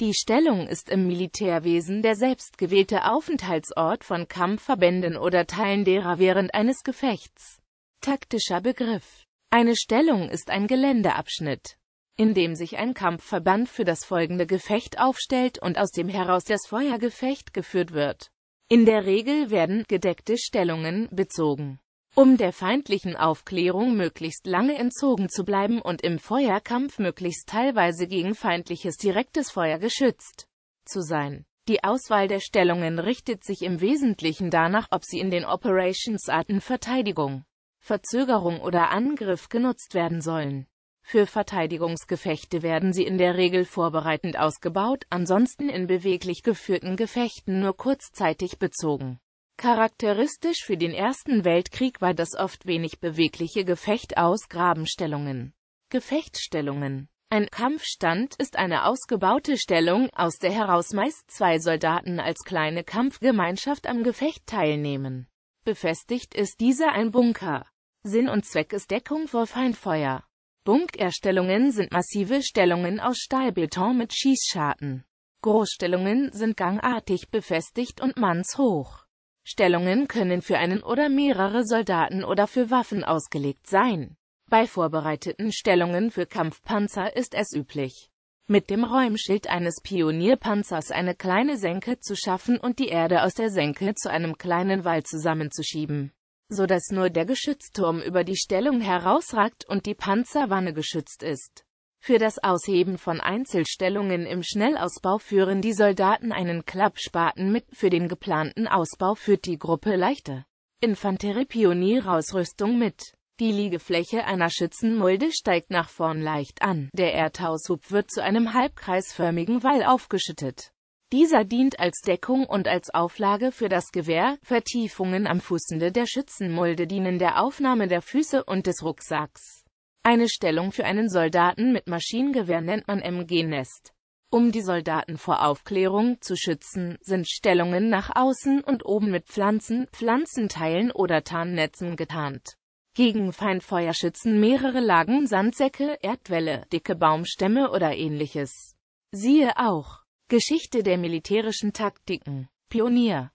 Die Stellung ist im Militärwesen der selbstgewählte Aufenthaltsort von Kampfverbänden oder Teilen derer während eines Gefechts. Taktischer Begriff Eine Stellung ist ein Geländeabschnitt, in dem sich ein Kampfverband für das folgende Gefecht aufstellt und aus dem heraus das Feuergefecht geführt wird. In der Regel werden gedeckte Stellungen bezogen. Um der feindlichen Aufklärung möglichst lange entzogen zu bleiben und im Feuerkampf möglichst teilweise gegen feindliches direktes Feuer geschützt zu sein. Die Auswahl der Stellungen richtet sich im Wesentlichen danach, ob sie in den Operationsarten Verteidigung, Verzögerung oder Angriff genutzt werden sollen. Für Verteidigungsgefechte werden sie in der Regel vorbereitend ausgebaut, ansonsten in beweglich geführten Gefechten nur kurzzeitig bezogen. Charakteristisch für den Ersten Weltkrieg war das oft wenig bewegliche Gefecht aus Grabenstellungen. Gefechtsstellungen ein Kampfstand ist eine ausgebaute Stellung, aus der heraus meist zwei Soldaten als kleine Kampfgemeinschaft am Gefecht teilnehmen. Befestigt ist dieser ein Bunker. Sinn und Zweck ist Deckung vor Feindfeuer. Bunkerstellungen sind massive Stellungen aus Stahlbeton mit Schießscharten. Großstellungen sind gangartig befestigt und mannshoch. Stellungen können für einen oder mehrere Soldaten oder für Waffen ausgelegt sein. Bei vorbereiteten Stellungen für Kampfpanzer ist es üblich, mit dem Räumschild eines Pionierpanzers eine kleine Senke zu schaffen und die Erde aus der Senke zu einem kleinen Wall zusammenzuschieben, so dass nur der Geschützturm über die Stellung herausragt und die Panzerwanne geschützt ist. Für das Ausheben von Einzelstellungen im Schnellausbau führen die Soldaten einen Klappspaten mit, für den geplanten Ausbau führt die Gruppe leichte Infanteriepionierausrüstung mit. Die Liegefläche einer Schützenmulde steigt nach vorn leicht an, der Erdhaushub wird zu einem halbkreisförmigen Wall aufgeschüttet. Dieser dient als Deckung und als Auflage für das Gewehr, Vertiefungen am Fußende der Schützenmulde dienen der Aufnahme der Füße und des Rucksacks. Eine Stellung für einen Soldaten mit Maschinengewehr nennt man MG-Nest. Um die Soldaten vor Aufklärung zu schützen, sind Stellungen nach außen und oben mit Pflanzen, Pflanzenteilen oder Tarnnetzen getarnt. Gegen Feindfeuer schützen mehrere Lagen Sandsäcke, Erdwälle, dicke Baumstämme oder ähnliches. Siehe auch Geschichte der militärischen Taktiken Pionier